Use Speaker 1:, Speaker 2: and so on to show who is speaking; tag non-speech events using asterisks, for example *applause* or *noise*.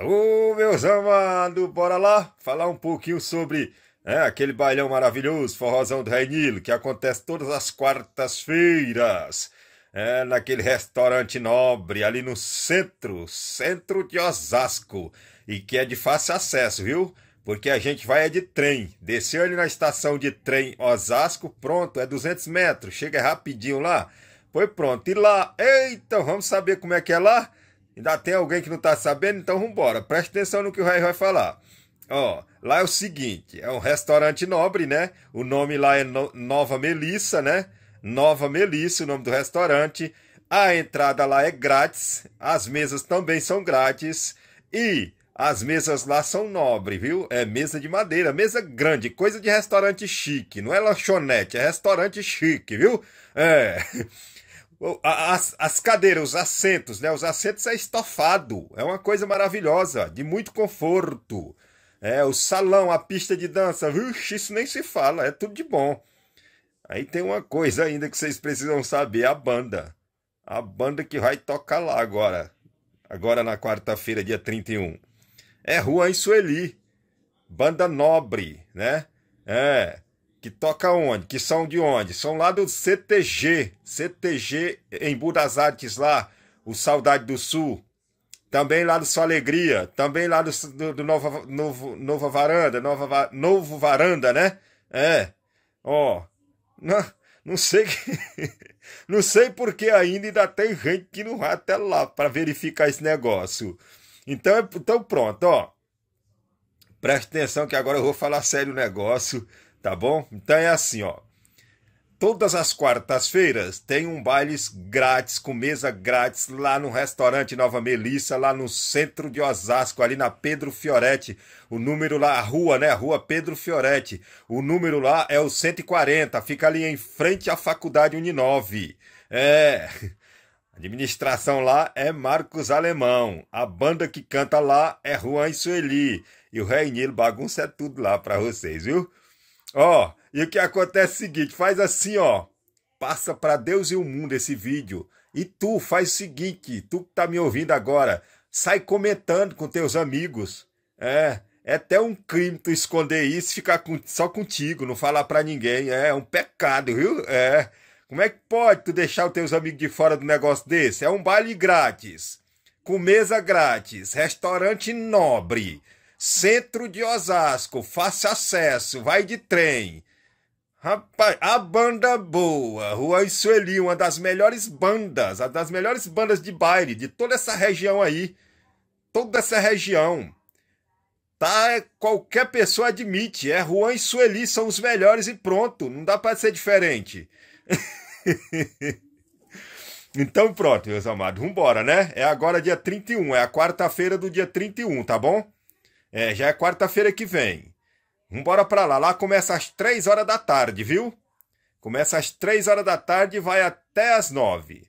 Speaker 1: Ô, oh, meus amados, bora lá falar um pouquinho sobre né, aquele bailão maravilhoso, Forrozão do Reinilo, que acontece todas as quartas-feiras, é, naquele restaurante nobre, ali no centro, centro de Osasco, e que é de fácil acesso, viu? Porque a gente vai é de trem, desceu ali na estação de trem Osasco, pronto, é 200 metros, chega rapidinho lá, foi pronto. E lá, eita, vamos saber como é que é lá? Ainda tem alguém que não está sabendo? Então vambora. Preste atenção no que o Rei vai falar. Ó, lá é o seguinte: é um restaurante nobre, né? O nome lá é no Nova Melissa, né? Nova Melissa, o nome do restaurante. A entrada lá é grátis, as mesas também são grátis e as mesas lá são nobres viu? É mesa de madeira, mesa grande, coisa de restaurante chique, não é lanchonete, é restaurante chique, viu? É. As, as, cadeiras, os assentos, né? Os assentos é estofado, é uma coisa maravilhosa, de muito conforto. É, o salão, a pista de dança, vixe, isso nem se fala, é tudo de bom. Aí tem uma coisa ainda que vocês precisam saber, a banda. A banda que vai tocar lá agora. Agora na quarta-feira, dia 31. É Juan e Sueli. Banda nobre, né? É que toca onde? Que são de onde? São lá do CTG, CTG em Budas Artes lá, o Saudade do Sul. Também lá do Sua Alegria, também lá do, do, do Nova, Novo, Nova Varanda, Nova, Novo Varanda, né? É, ó, não, não sei que, *laughs* não sei porque ainda ainda tem gente que não vai até lá para verificar esse negócio. Então, é, então pronto, ó. Preste atenção que agora eu vou falar sério o negócio tá bom? Então é assim, ó. Todas as quartas-feiras tem um baile grátis, com mesa grátis, lá no restaurante Nova Melissa, lá no centro de Osasco, ali na Pedro Fioretti. O número lá, a rua, né? A rua Pedro Fioretti. O número lá é o 140, fica ali em frente à Faculdade Uninove. É. A *laughs* administração lá é Marcos Alemão. A banda que canta lá é Juan e Sueli. E o Reinilo bagunça é tudo lá para vocês, viu? Ó, e o que acontece é o seguinte, faz assim, ó. Passa para Deus e o mundo esse vídeo. E tu faz o seguinte, tu que tá me ouvindo agora, sai comentando com teus amigos. É, é até um crime tu esconder isso, ficar com, só contigo, não falar para ninguém. É, é um pecado, viu? É. Como é que pode tu deixar os teus amigos de fora do negócio desse? É um baile grátis, com mesa grátis, restaurante nobre. Centro de Osasco, faça acesso, vai de trem. Rapaz, a banda boa, Rua Sueli, uma das melhores bandas, uma das melhores bandas de baile de toda essa região aí. Toda essa região. Tá, qualquer pessoa admite, é Juan e Sueli são os melhores e pronto, não dá para ser diferente. *laughs* então pronto, meus amados, vambora, né? É agora dia 31, é a quarta-feira do dia 31, tá bom? É, já é quarta-feira que vem. Vambora para lá. Lá começa às três horas da tarde, viu? Começa às três horas da tarde e vai até às nove.